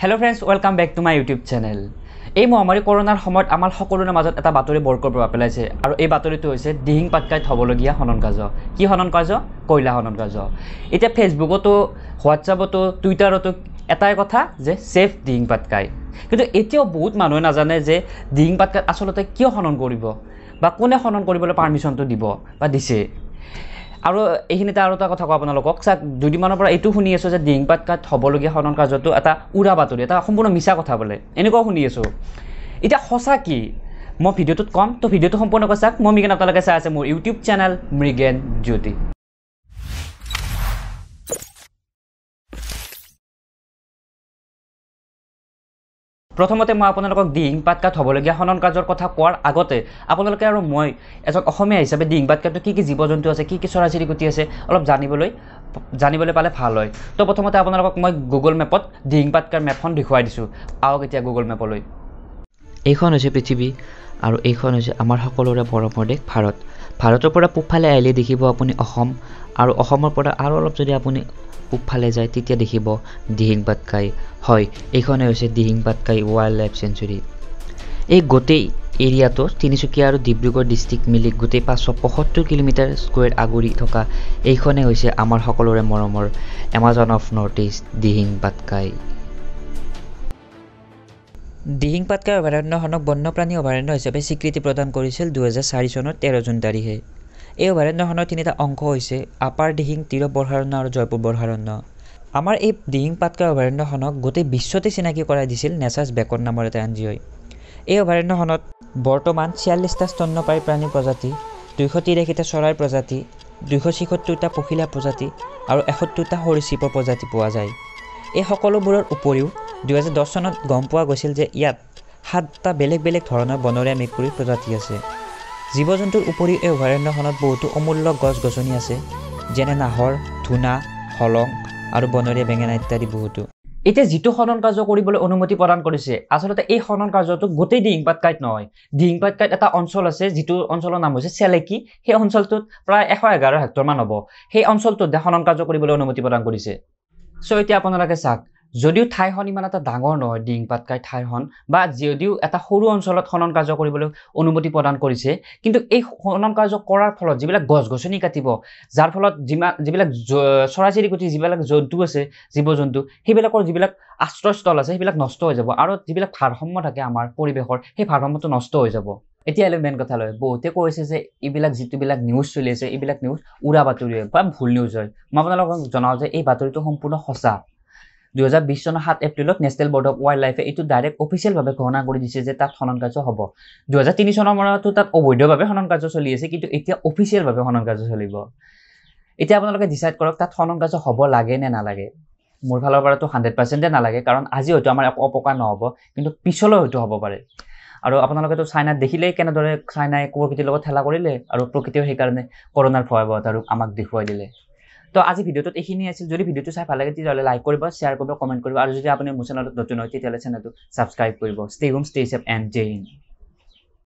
hello' friends welcome back to my YouTube channel এই মহামাৰী কৰোণাৰ সময়ত আমাৰ সকলোৰে মাজত এটা বাতৰি বৰকৈ প্ৰভাৱ পেলাইছে আৰু এই বাতৰিটো হৈছে দিহিং পাটকাই থ'বলগীয়া হনন কাজ কি হনন কাজ কয়লা হনন কাজ এতিয়া ফেচবুকতো হোৱাটছআপতো টুইটাৰতো এটাই কথা যে চেফ দিহিং পাটকাই কিন্তু এতিয়াও বহুত মানুহে নাজানে যে দিহিং পাটকাই আচলতে কিয় হনন কৰিব বা কোনে খনন কৰিবলৈ পাৰ্মিশ্যনটো দিব বা দিছে আৰু এইখিনিতে আৰু এটা কথা কওঁ আপোনালোকক চা দুদিনমানৰ পৰা এইটো শুনি আছোঁ যে ডিংপাত কাৰ্ড হ'বলগীয়া সদন কাৰ্যটো এটা উৰা বাতৰি এটা সম্পূৰ্ণ মিছা কথা বোলে এনেকুৱাও শুনি আছোঁ এতিয়া সঁচা কি মই ভিডিঅ'টোত ক'ম তো ভিডিঅ'টো সম্পূৰ্ণকৈ চাওক মই মৃগেন আপোনালোকে চাই আছে মোৰ ইউটিউব চেনেল মৃগেন জ্যোতি প্ৰথমতে মই আপোনালোকক দিহিংপাত কাঠ হ'বলগীয়া খনন কাজৰ কথা কোৱাৰ আগতে আপোনালোকে আৰু মই এজন অসমীয়া হিচাপে দিহিংপাত কাঠটো কি কি জীৱ জন্তু আছে কি কি চৰাই চিৰিকটি আছে অলপ জানিবলৈ জানিবলৈ পালে ভাল হয় তো প্ৰথমতে আপোনালোকক মই গুগল মেপত দিহিংপাতকাৰ মেপখন দেখুৱাই দিছোঁ আহক এতিয়া গুগল মেপলৈ এইখন হৈছে পৃথিৱী আৰু এইখন হৈছে আমাৰ সকলোৰে পৰমৰ দেশ ভাৰত ভাৰতৰ পৰা পূবফালে আহিলে দেখিব আপুনি অসম আৰু অসমৰ পৰা আৰু অলপ যদি আপুনি পূবফালে যায় তেতিয়া দেখিব দিহিং পাটকাই হয় এইখনেই হৈছে Dihing Patkai wildlife sanctuary এই গোটেই এৰিয়াটো তিনিচুকীয়া আৰু ডিব্ৰুগড় ডিষ্ট্ৰিক্ট মিলি গোটেই পাঁচশ পঁয়সত্তৰ কিলোমিটাৰ স্কুৱেৰ আগুৰি থকা এইখনেই হৈছে আমাৰ সকলোৰে মৰমৰ Amazon of north east Dihing Patkai Dihing Patkai অভয়াৰণ্যখনক বন্যপ্ৰাণী অভয়াৰণ্য হিচাপে স্বীকৃতি প্ৰদান কৰিছিল দুহেজাৰ চাৰি চনৰ তেৰ জুন তাৰিখে এই অভয়াৰণ্যখনৰ তিনিটা অংশ হৈছে আপাৰ দিহিং তিৰপবৰ্ষাৰণ্য আৰু জয়পুৰ বৰ্ষাৰণ্য আমাৰ এই দিহিং পাটকাই অভয়াৰণ্যখনক গোটেই বিশ্বতে চিনাকি কৰাই দিছিল নেচাৰ্ছ বেকন নামৰ এটা এন জি অ'ই এই অভয়াৰণ্যখনত বৰ্তমান ছিয়াল্লিছটা স্তন্যপায়ী প্ৰাণী প্ৰজাতি দুইশ তিৰাশীটা চৰাই প্ৰজাতি দুইশ ছয়সত্তৰটা পখিলা প্ৰজাতি আৰু এসত্তৰটা সৰীচিপৰ প্ৰজাতি পোৱা যায় এই সকলোবোৰৰ উপৰিও দুহেজাৰ দহ চনত গম পোৱা গৈছিল যে ইয়াত সাতটা বেলেগ বেলেগ ধৰণৰ বনৰীয়া মেকুৰী প্ৰজাতি আছে জীৱ জন্তুৰ উপৰিও এই অভয়াৰণ্যখনত বহুতো অমূল্য গছ গছনি আছে যেনে নাহৰ ধূনা হলং আৰু বনৰীয়া বেঙেনা ইত্যাদি বহুতো এতিয়া যিটো খনন কাৰ্য কৰিবলৈ অনুমতি প্ৰদান কৰিছে আচলতে এই খনন কাৰ্যটো গোটেই দিহিংপাত কাইট নহয় দিহিংপাত কাইট এটা অঞ্চল আছে যিটো অঞ্চলৰ নাম হৈছে চেলেকি সেই অঞ্চলটোত প্ৰায় এশ এঘাৰ হেক্টৰমান হ'ব সেই অঞ্চলটোত খনন কাৰ্য কৰিবলৈ অনুমতি প্ৰদান কৰিছে চ' এতিয়া আপোনালোকে চাওক যদিও ঠাইখন ইমান এটা ডাঙৰ নহয় ডিং ডিংপাতকাই ঠাইখন বা যদিও এটা সৰু অঞ্চলত খনন কাৰ্য কৰিবলৈ অনুমতি প্ৰদান কৰিছে কিন্তু এই খনন কাৰ্য কৰাৰ ফলত যিবিলাক গছ গছনি কাটিব যাৰ ফলত যিমান যিবিলাক চৰাই চিৰিকটি যিবিলাক জন্তু আছে জীৱ জন্তু সেইবিলাকৰ যিবিলাক আশ্ৰয়স্থল আছে সেইবিলাক নষ্ট হৈ যাব আৰু যিবিলাক ভাৰসাম্য থাকে আমাৰ পৰিৱেশৰ সেই ভাৰসাম্যটো নষ্ট হৈ যাব এতিয়ালৈ মেইন কথা লয় বহুতে কৈছে যে এইবিলাক যিটোবিলাক নিউজ চলি আছে এইবিলাক নিউজ উৰা বাতৰি হয় বা ভুল নিউজ হয় মই আপোনালোকক জনাওঁ যে এই বাতৰিটো সম্পূৰ্ণ সঁচা দুহেজাৰ বিছ চনৰ সাত এপ্ৰিলত নেশ্যনেল বৰ্ড অফ ৱাইল্ড লাইফে এইটো ডাইৰেক্ট অফিচিয়েলভাৱে ঘোষণা কৰি দিছে যে তাত খনন কাৰ্য হ'ব দুহেজাৰ তিনি চনৰ মানতো তাত অবৈধভাৱে খনন কাৰ্য চলি আছে কিন্তু এতিয়া অফিচিয়েলভাৱে খনন কাৰ্য চলিব এতিয়া আপোনালোকে ডিচাইড কৰক তাত খনন কাৰ্য হ'ব লাগে নে নালাগে মোৰ ফালৰ পৰাতো হাণ্ড্ৰেড পাৰ্চেণ্টে নালাগে কাৰণ আজি হয়তো আমাৰ একো অপকাৰ নহ'ব কিন্তু পিছলৈ হয়তো হ'ব পাৰে আৰু আপোনালোকেতো চাইনাত দেখিলেই কেনেদৰে চাইনাই প্ৰকৃতিৰ লগত ঠেলা কৰিলে আৰু প্ৰকৃতিয়েও সেইকাৰণে কৰোণাৰ ভয়াৱহতা আৰু আমাক দেখুৱাই দিলে তো আজি ভিডিওটোত এইখিনি আছিল যদি ভিডিওটো চাই ভাল লাগে তেতিয়াহ'লে লাইক কৰিব শ্বেয়াৰ কৰিব কমেণ্ট কৰিব আৰু যদি আপুনি মোৰ চেনেলটো নতুন হয় তেতিয়াহ'লে চেনেলটো ছাবস্ক্ৰাইব কৰিব stay home stay safe and J in